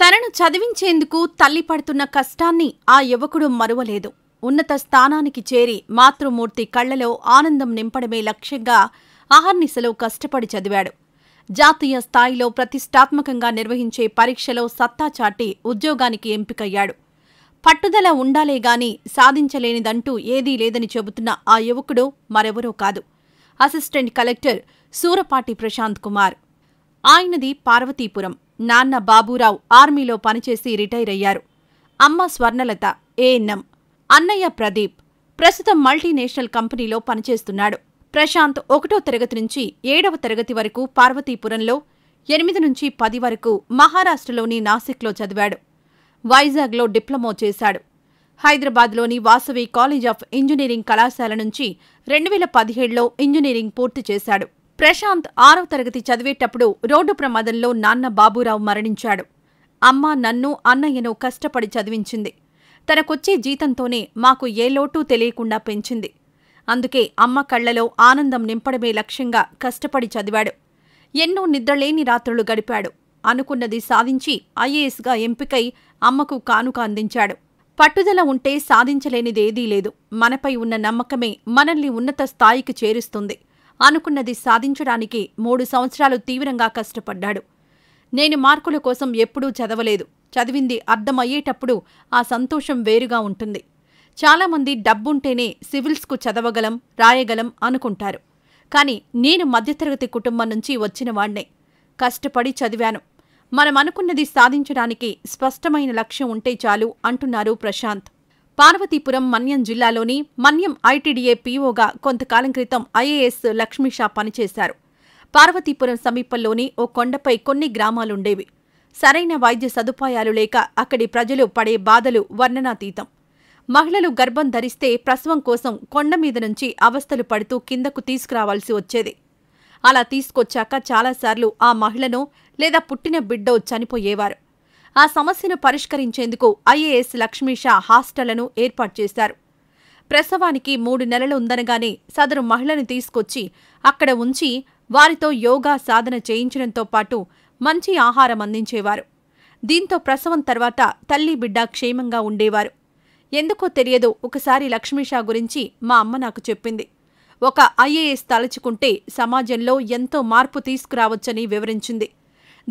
తనను చదివించేందుకు తల్లి పడుతున్న కష్టాన్ని ఆ యువకుడు మరువలేదు ఉన్నత స్థానానికి చేరి మాతృమూర్తి కళ్లలో ఆనందం నింపడమే లక్ష్యంగా అహర్నిశలో కష్టపడి చదివాడు జాతీయ స్థాయిలో ప్రతిష్టాత్మకంగా నిర్వహించే పరీక్షలో సత్తా చాటి ఉద్యోగానికి ఎంపికయ్యాడు పట్టుదల ఉండాలే గాని సాధించలేనిదంటూ ఏదీ లేదని చెబుతున్న ఆ యువకుడు మరెవరో కాదు అసిస్టెంట్ కలెక్టర్ సూరపాటి ప్రశాంత్ కుమార్ ఆయనది పార్వతీపురం నాన్న బాబూరావు ఆర్మీలో పనిచేసి రిటైర్ అయ్యారు అమ్మ స్వర్ణలత ఏఎన్ఎం అన్నయ్య ప్రదీప్ ప్రస్తుతం మల్టీనేషనల్ కంపెనీలో పనిచేస్తున్నాడు ప్రశాంత్ ఒకటో తరగతి నుంచి ఏడవ తరగతి వరకు పార్వతీపురంలో ఎనిమిది నుంచి పది వరకు మహారాష్ట్రలోని నాసిక్లో చదివాడు వైజాగ్లో డిప్లొమా చేశాడు హైదరాబాద్లోని వాసవి కాలేజ్ ఆఫ్ ఇంజనీరింగ్ కళాశాల నుంచి రెండు వేల పదిహేడులో ఇంజనీరింగ్ పూర్తి చేశాడు ప్రశాంత్ ఆరో తరగతి చదివేటప్పుడు రోడ్డు ప్రమాదంలో నాన్న బాబురావు మరణించాడు అమ్మ నన్ను అన్నయ్యను కష్టపడి చదివించింది తనకొచ్చే జీతంతోనే మాకు ఏ లోటూ తెలియకుండా పెంచింది అందుకే అమ్మ కళ్లలో ఆనందం నింపడమే లక్ష్యంగా కష్టపడి చదివాడు ఎన్నో నిద్రలేని రాత్రులు గడిపాడు అనుకున్నది సాధించి ఐఏఎస్గా ఎంపికై అమ్మకు కానుక అందించాడు పట్టుదల ఉంటే సాధించలేనిదేదీ లేదు మనపై ఉన్న నమ్మకమే మనల్ని ఉన్నత స్థాయికి చేరుస్తుంది అనుకున్నది సాధించడానికి మూడు సంవత్సరాలు తీవ్రంగా కష్టపడ్డాడు నేను మార్కుల కోసం ఎప్పుడూ చదవలేదు చదివింది అర్థమయ్యేటప్పుడు ఆ సంతోషం వేరుగా ఉంటుంది చాలామంది డబ్బుంటేనే సివిల్స్కు చదవగలం రాయగలం అనుకుంటారు కానీ నేను మధ్యతరగతి కుటుంబం నుంచి వచ్చినవాణ్ణే కష్టపడి చదివాను మనం అనుకున్నది సాధించడానికి స్పష్టమైన లక్ష్యం ఉంటే చాలు అంటున్నారు ప్రశాంత్ పార్వతీపురం మన్యం జిల్లాలోని మన్యం ఐటీడీఏ పీఓగా కొంతకాలం క్రితం ఐఏఎస్ లక్ష్మీషా పనిచేశారు పార్వతీపురం సమీపంలోని ఓ కొండపై కొన్ని గ్రామాలుండేవి సరైన వైద్య సదుపాయాలు లేక అక్కడి ప్రజలు పడే బాధలు వర్ణనాతీతం మహిళలు గర్భం ధరిస్తే ప్రసవం కోసం కొండ మీద నుంచి అవస్థలు పడుతూ కిందకు తీసుకురావాల్సి వచ్చేది అలా తీసుకొచ్చాక చాలాసార్లు ఆ మహిళను లేదా పుట్టిన బిడ్డో చనిపోయేవారు ఆ సమస్యను పరిష్కరించేందుకు ఐఏఎస్ లక్ష్మీషా హాస్టళ్లను ఏర్పాటు చేశారు ప్రసవానికి మూడు నెలలు ఉందనగానే సదరు మహిళను తీసుకొచ్చి అక్కడ ఉంచి వారితో యోగా సాధన చేయించడంతో పాటు మంచి ఆహారం అందించేవారు దీంతో ప్రసవం తర్వాత తల్లి బిడ్డ క్షేమంగా ఉండేవారు ఎందుకో తెలియదు ఒకసారి లక్ష్మీషా గురించి మా అమ్మ నాకు చెప్పింది ఒక ఐఏఎస్ తలచుకుంటే సమాజంలో ఎంతో మార్పు తీసుకురావచ్చని వివరించింది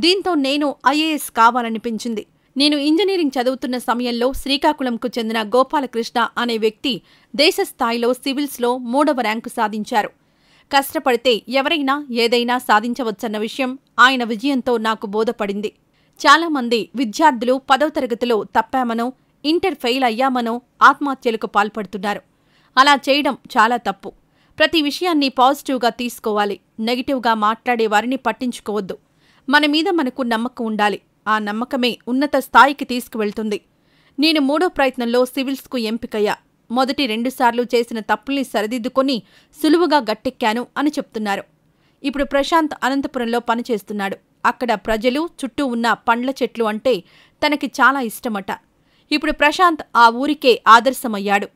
దీంతో నేను ఐఏఎస్ కావాలనిపించింది నేను ఇంజనీరింగ్ చదువుతున్న సమయంలో శ్రీకాకుళంకు చెందిన గోపాలకృష్ణ అనే వ్యక్తి దేశ స్థాయిలో సివిల్స్లో మూడవ ర్యాంకు సాధించారు కష్టపడితే ఎవరైనా ఏదైనా సాధించవచ్చన్న విషయం ఆయన విజయంతో నాకు బోధపడింది చాలామంది విద్యార్థులు పదవ తరగతిలో తప్పామనో ఇంటర్ ఫెయిల్ అయ్యామనో ఆత్మహత్యలకు పాల్పడుతున్నారు అలా చేయడం చాలా తప్పు ప్రతి విషయాన్ని పాజిటివ్గా తీసుకోవాలి నెగిటివ్గా మాట్లాడే వారిని పట్టించుకోవద్దు మన మీద మనకు నమ్మకం ఉండాలి ఆ నమ్మకమే ఉన్నత స్థాయికి తీసుకువెళ్తుంది నేను మూడో ప్రయత్నంలో సివిల్స్కు ఎంపికయ్యా మొదటి రెండుసార్లు చేసిన తప్పుల్ని సరిదిద్దుకొని సులువుగా గట్టెక్కాను అని చెప్తున్నారు ఇప్పుడు ప్రశాంత్ అనంతపురంలో పనిచేస్తున్నాడు అక్కడ ప్రజలు చుట్టూ ఉన్న పండ్ల చెట్లు అంటే తనకి చాలా ఇష్టమట ఇప్పుడు ప్రశాంత్ ఆ ఊరికే ఆదర్శమయ్యాడు